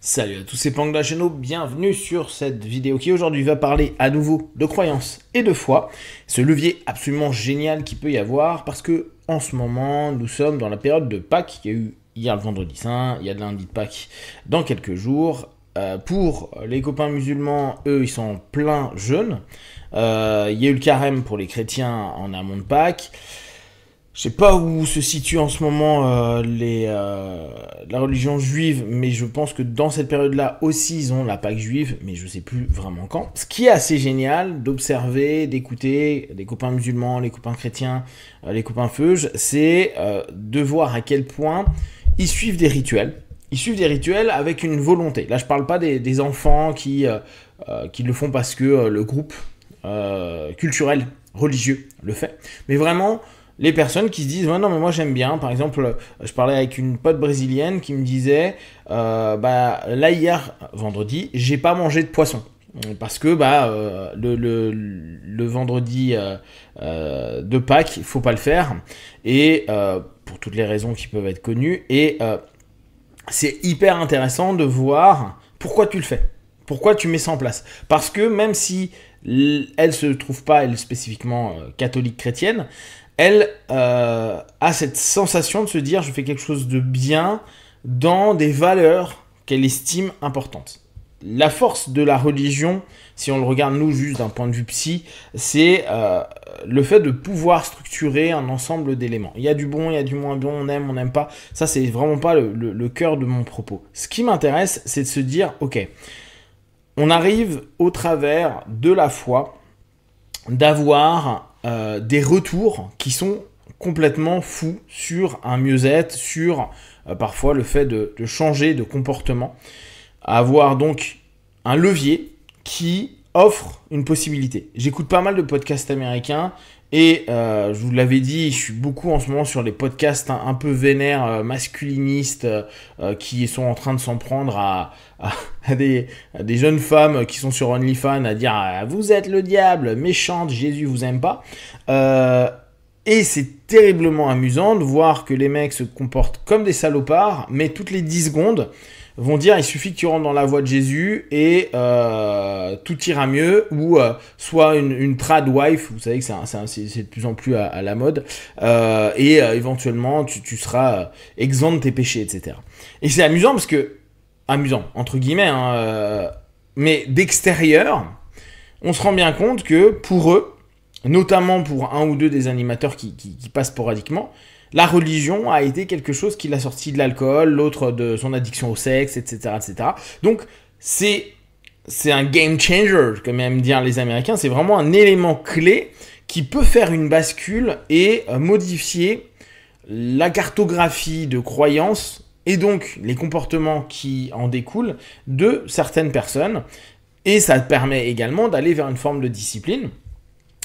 Salut à tous, c'est Pang de bienvenue sur cette vidéo qui aujourd'hui va parler à nouveau de croyance et de foi, ce levier absolument génial qu'il peut y avoir parce que en ce moment nous sommes dans la période de Pâques, il y a eu hier le vendredi saint, il y a de lundi de Pâques dans quelques jours, euh, pour les copains musulmans, eux ils sont en plein jeûne, euh, il y a eu le carême pour les chrétiens en amont de Pâques, je sais pas où se situe en ce moment euh, euh, la religion juive, mais je pense que dans cette période-là aussi, ils ont la Pâque juive, mais je sais plus vraiment quand. Ce qui est assez génial d'observer, d'écouter les copains musulmans, les copains chrétiens, euh, les copains feuges, c'est de voir à quel point ils suivent des rituels. Ils suivent des rituels avec une volonté. Là, je parle pas des, enfants qui, qui le font parce que le groupe culturel, religieux, le fait, mais vraiment les personnes qui se disent ouais, non mais moi j'aime bien par exemple euh, je parlais avec une pote brésilienne qui me disait euh, bah là hier vendredi j'ai pas mangé de poisson parce que bah euh, le, vendredi de Pâques il faut pas le faire et pour toutes les raisons qui peuvent être connues et c'est hyper intéressant de voir pourquoi tu le fais pourquoi tu mets ça en place parce que même si elle se trouve pas elle spécifiquement catholique chrétienne elle euh, a cette sensation de se dire je fais quelque chose de bien dans des valeurs qu'elle estime importantes. La force de la religion, si on le regarde nous juste d'un point de vue psy, c'est euh, le fait de pouvoir structurer un ensemble d'éléments. Il y a du bon, il y a du moins bon, on aime, on n'aime pas. Ça, c'est vraiment pas le cœur de mon propos. Ce qui m'intéresse, c'est de se dire, ok, on arrive au travers de la foi d'avoir euh, des retours qui sont complètement fous sur un mieux-être, sur euh, parfois le fait de, de, changer de comportement. Avoir donc un levier qui offre une possibilité. J'écoute pas mal de podcasts américains et euh, je vous l'avais dit, je suis beaucoup en ce moment sur les podcasts hein, un peu vénères, euh, masculinistes, euh, qui sont en train de s'en prendre à, des, jeunes femmes qui sont sur OnlyFans à dire Vous êtes le diable, méchante, Jésus vous aime pas Et c'est terriblement amusant de voir que les mecs se comportent comme des salopards, mais toutes les 10 secondes, vont dire il suffit que tu rentres dans la voie de Jésus et euh, tout ira mieux ou euh, soit une, trad wife vous savez que c'est de plus en plus à, la mode euh, et éventuellement tu, seras exempt de tes péchés etc et c'est amusant parce que amusant entre guillemets hein, mais d'extérieur on se rend bien compte que pour eux notamment pour un ou deux des animateurs qui passent sporadiquement la religion a été quelque chose qui l'a sorti de l'alcool, l'autre de son addiction au sexe, etc. etc. Donc c'est c'est un game changer, comme aiment dire les Américains. C'est vraiment un élément clé qui peut faire une bascule et euh, modifier la cartographie de croyances et donc les comportements qui en découlent de certaines personnes. Et ça permet également d'aller vers une forme de discipline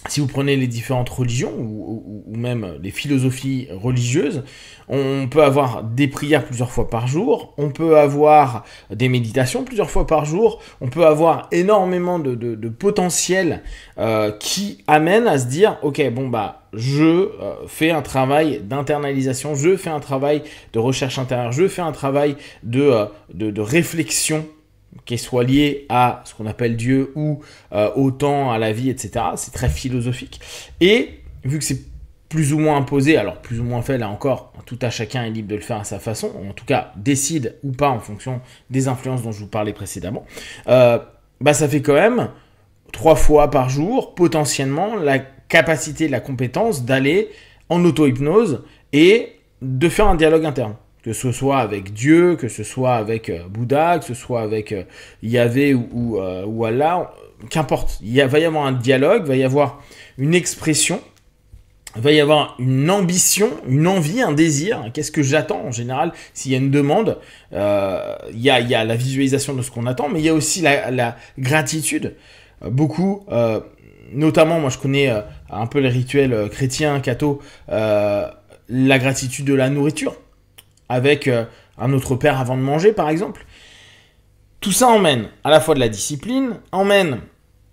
si vous prenez les différentes religions ou, même les philosophies religieuses, on peut avoir des prières plusieurs fois par jour, on peut avoir des méditations plusieurs fois par jour, on peut avoir énormément de, de, potentiel euh, qui amène à se dire, ok, bon bah je euh, fais un travail d'internalisation, je fais un travail de recherche intérieure, je fais un travail de, euh, de réflexion qu'elle soit lié à ce qu'on appelle Dieu ou autant euh, au temps, à la vie, etc. C'est très philosophique. Et vu que c'est plus ou moins imposé, alors plus ou moins fait là encore, tout à chacun est libre de le faire à sa façon, en tout cas décide ou pas en fonction des influences dont je vous parlais précédemment, euh, bah ça fait quand même trois fois par jour potentiellement la capacité, la compétence d'aller en auto-hypnose et de faire un dialogue interne que ce soit avec Dieu, que ce soit avec euh, Bouddha, que ce soit avec euh, Yahvé ou, ou, euh, ou Allah, qu'importe. Il va y avoir un dialogue, va y avoir une expression, va y avoir une ambition, une envie, un désir. Qu'est-ce que j'attends en général S'il y a une demande, euh, il, y a, il, y a, la visualisation de ce qu'on attend, mais il y a aussi la, la gratitude. Beaucoup, euh, notamment, moi je connais un peu les rituels chrétiens, catho, la gratitude de la nourriture avec euh, un autre père avant de manger, par exemple. Tout ça emmène à la fois de la discipline, emmène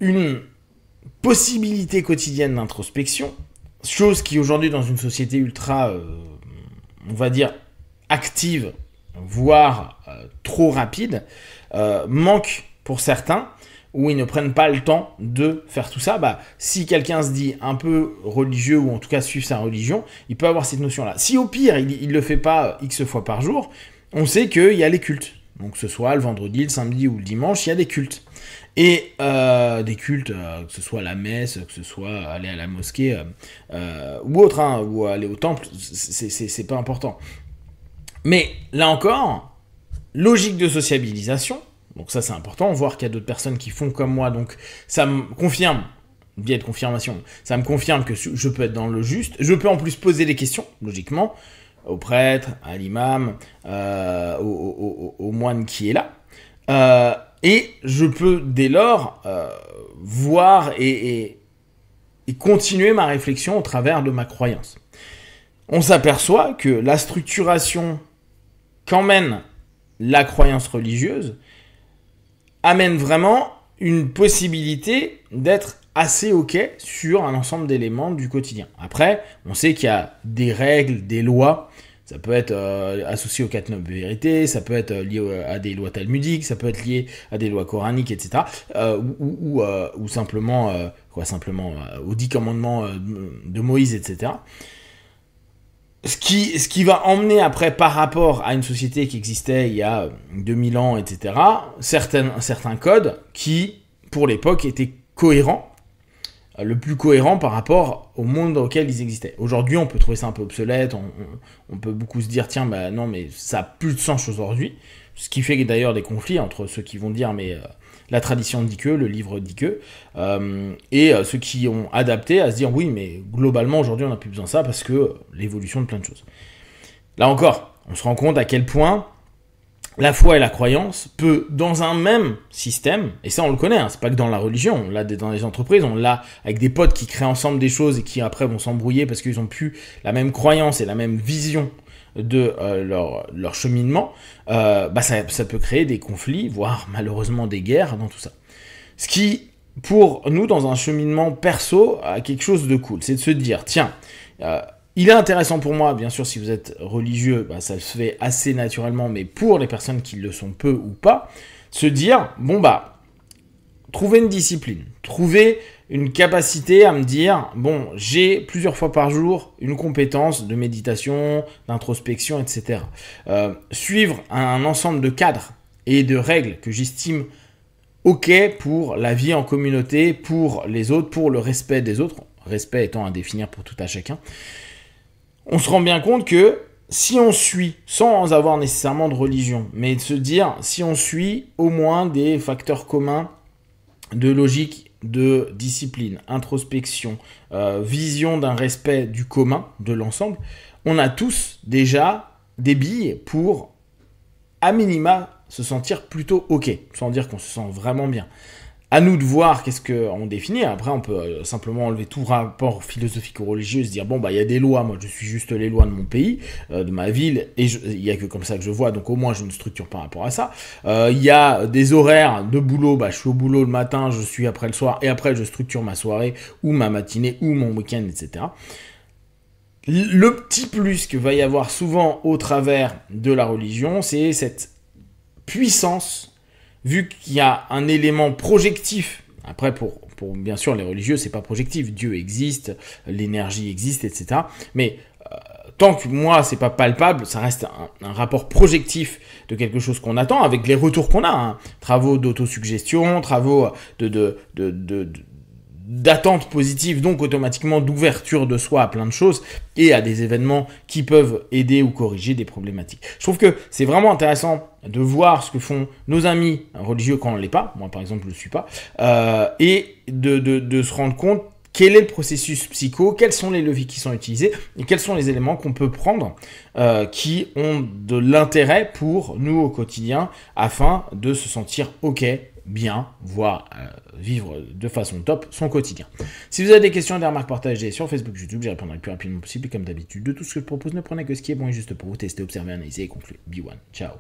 une possibilité quotidienne d'introspection, chose qui aujourd'hui dans une société ultra, euh, on va dire, active, voire euh, trop rapide, manque pour certains où ils ne prennent pas le temps de faire tout ça, bah, si quelqu'un se dit un peu religieux ou en tout cas suivre sa religion, il peut avoir cette notion-là. Si au pire, il ne le fait pas X fois par jour, on sait qu'il y a les cultes. Donc que ce soit le vendredi, le samedi ou le dimanche, il y a des cultes. Et euh, des cultes, euh, que ce soit la messe, que ce soit aller à la mosquée euh, ou autre, hein, ou aller au temple, c'est pas important. Mais là encore, logique de sociabilisation, donc ça c'est important, voir qu'il y a d'autres personnes qui font comme moi, donc ça me confirme, biais de confirmation, ça me confirme que je peux être dans le juste, je peux en plus poser des questions, logiquement, au prêtre, à l'imam, euh, au, moine qui est là, euh, et je peux dès lors euh, voir et, et continuer ma réflexion au travers de ma croyance. On s'aperçoit que la structuration qu'emmène la croyance religieuse amène vraiment une possibilité d'être assez OK sur un ensemble d'éléments du quotidien. Après, on sait qu'il y a des règles, des lois. Ça peut être euh, associé aux quatre nobles vérités, ça peut être euh, lié euh, à des lois talmudiques, ça peut être lié à des lois coraniques, etc. ou, ou, simplement, quoi, simplement aux dix commandements de Moïse, etc ce qui, ce qui va emmener après par rapport à une société qui existait il y a 2000 ans, etc., certains, certains codes qui, pour l'époque, étaient cohérents, euh, le plus cohérent par rapport au monde dans lequel ils existaient. Aujourd'hui, on peut trouver ça un peu obsolète, on, on, peut beaucoup se dire, tiens, bah non, mais ça n'a plus de sens aujourd'hui. Ce qui fait d'ailleurs des conflits entre ceux qui vont dire mais euh, la tradition dit que, le livre dit que, euh, et euh, ceux qui ont adapté à se dire oui, mais globalement aujourd'hui on n'a plus besoin de ça parce que l'évolution de plein de choses. Là encore, on se rend compte à quel point la foi et la croyance peut, dans un même système, et ça on le connaît, hein, c'est pas que dans la religion, on l'a dans les entreprises, on l'a avec des potes qui créent ensemble des choses et qui après vont s'embrouiller parce qu'ils ont plus la même croyance et la même vision de euh, leur, cheminement, euh, bah, ça, peut créer des conflits, voire malheureusement des guerres dans tout ça. Ce qui, pour nous, dans un cheminement perso, a quelque chose de cool, c'est de se dire, tiens, euh, il est intéressant pour moi, bien sûr, si vous êtes religieux, bah, ça se fait assez naturellement, mais pour les personnes qui le sont peu ou pas, se dire, bon bah, trouver une discipline, trouver une capacité à me dire, bon, j'ai plusieurs fois par jour une compétence de méditation, d'introspection, etc. Euh, suivre un, ensemble de cadres et de règles que j'estime OK pour la vie en communauté, pour les autres, pour le respect des autres, respect étant à définir pour tout à chacun, on se rend bien compte que si on suit, sans avoir nécessairement de religion, mais de se dire, si on suit au moins des facteurs communs de logique de discipline, introspection, euh, vision d'un respect du commun, de l'ensemble, on a tous déjà des billes pour, à minima, se sentir plutôt OK, sans dire qu'on se sent vraiment bien. À nous de voir qu'est-ce qu'on définit. Après, on peut euh, simplement enlever tout rapport philosophique ou religieux, se dire bon bah il y a des lois. Moi, je suis juste les lois de mon pays, euh, de ma ville, et il y a que comme ça que je vois. Donc au moins, je ne structure pas rapport à ça. Euh, il y a des horaires de boulot. Bah, je suis au boulot le matin, je suis après le soir, et après je structure ma soirée ou ma matinée ou mon week-end, etc. Le petit plus que va y avoir souvent au travers de la religion, c'est cette puissance vu qu'il y a un élément projectif, après pour, bien sûr les religieux, c'est pas projectif, Dieu existe, l'énergie existe, etc. Mais euh, tant que moi c'est pas palpable, ça reste un, rapport projectif de quelque chose qu'on attend, avec les retours qu'on a, hein. travaux d'autosuggestion, travaux de, de, de d'attente positive, donc automatiquement d'ouverture de soi à plein de choses et à des événements qui peuvent aider ou corriger des problématiques. Je trouve que c'est vraiment intéressant de voir ce que font nos amis religieux quand on ne l'est pas, moi par exemple je ne le suis pas, euh, et de, se rendre compte quel est le processus psycho, quels sont les leviers qui sont utilisés et quels sont les éléments qu'on peut prendre euh, qui ont de l'intérêt pour nous au quotidien afin de se sentir OK bien, voire euh, vivre de façon top son quotidien. Si vous avez des questions, des remarques, partagées sur Facebook, YouTube, j'y répondrai le plus rapidement possible. Et comme d'habitude, de tout ce que je propose, ne prenez que ce qui est bon et juste pour vous tester, observer, analyser et conclure. B1. Ciao